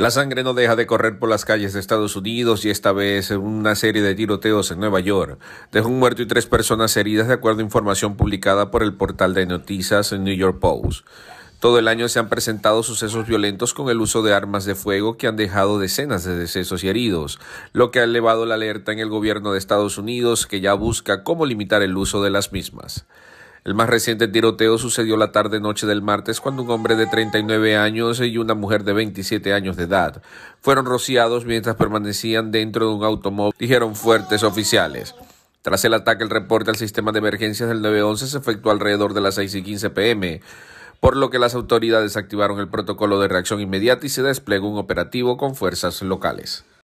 La sangre no deja de correr por las calles de Estados Unidos y esta vez una serie de tiroteos en Nueva York dejó un muerto y tres personas heridas de acuerdo a información publicada por el portal de noticias en New York Post. Todo el año se han presentado sucesos violentos con el uso de armas de fuego que han dejado decenas de decesos y heridos, lo que ha elevado la alerta en el gobierno de Estados Unidos que ya busca cómo limitar el uso de las mismas. El más reciente tiroteo sucedió la tarde-noche del martes cuando un hombre de 39 años y una mujer de 27 años de edad fueron rociados mientras permanecían dentro de un automóvil, dijeron fuertes oficiales. Tras el ataque, el reporte al sistema de emergencias del 911 se efectuó alrededor de las 6 y 15 pm, por lo que las autoridades activaron el protocolo de reacción inmediata y se desplegó un operativo con fuerzas locales.